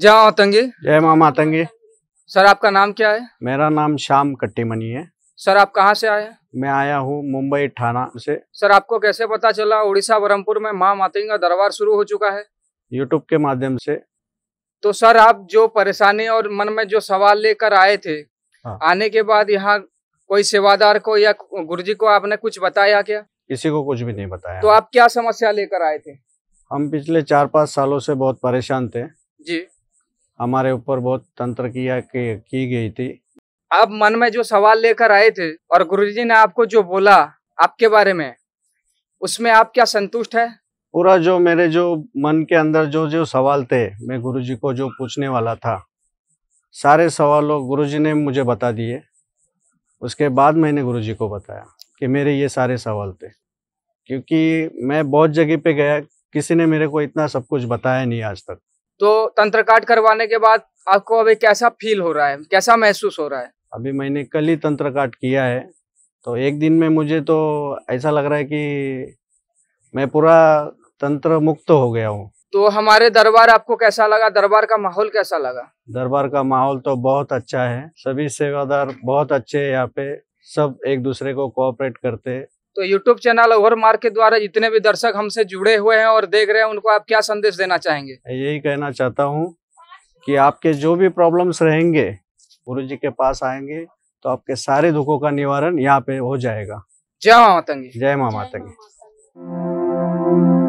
जय मातंगी जय माम आतंगे सर आपका नाम क्या है मेरा नाम श्याम कट्टीमनी है सर आप कहाँ से आए मैं आया हूँ मुंबई थाना से सर आपको कैसे पता चला उड़ीसा बरमपुर में माँ मातंगी का दरबार शुरू हो चुका है यूट्यूब के माध्यम से तो सर आप जो परेशानी और मन में जो सवाल लेकर आए थे हाँ। आने के बाद यहाँ कोई सेवादार को या गुरु जी को आपने कुछ बताया क्या किसी को कुछ भी नहीं बताया तो आप क्या समस्या लेकर आए थे हम पिछले चार पाँच सालों से बहुत परेशान थे जी हमारे ऊपर बहुत तंत्र किया कि, की गई थी आप मन में जो सवाल लेकर आए थे और गुरुजी ने आपको जो बोला आपके बारे में उसमें आप क्या संतुष्ट है पूरा जो मेरे जो मन के अंदर जो जो सवाल थे मैं गुरुजी को जो पूछने वाला था सारे सवालों गुरुजी ने मुझे बता दिए उसके बाद मैंने गुरुजी को बताया कि मेरे ये सारे सवाल थे क्योंकि मैं बहुत जगह पे गया किसी ने मेरे को इतना सब कुछ बताया नहीं आज तक तो तंत्र काट करवाने के बाद आपको अभी कैसा फील हो रहा है कैसा महसूस हो रहा है अभी मैंने कल ही तंत्र काट किया है तो एक दिन में मुझे तो ऐसा लग रहा है कि मैं पूरा तंत्र मुक्त हो गया हूँ तो हमारे दरबार आपको कैसा लगा दरबार का माहौल कैसा लगा दरबार का माहौल तो बहुत अच्छा है सभी सेवादार बहुत अच्छे है यहाँ पे सब एक दूसरे को कोऑपरेट करते तो यूट्यूब चैनल ओवर मार्क के द्वारा जितने भी दर्शक हमसे जुड़े हुए हैं और देख रहे हैं उनको आप क्या संदेश देना चाहेंगे यही कहना चाहता हूँ कि आपके जो भी प्रॉब्लम्स रहेंगे गुरु जी के पास आएंगे तो आपके सारे दुखों का निवारण यहाँ पे हो जाएगा जय मातंगी जय माँ मातंगी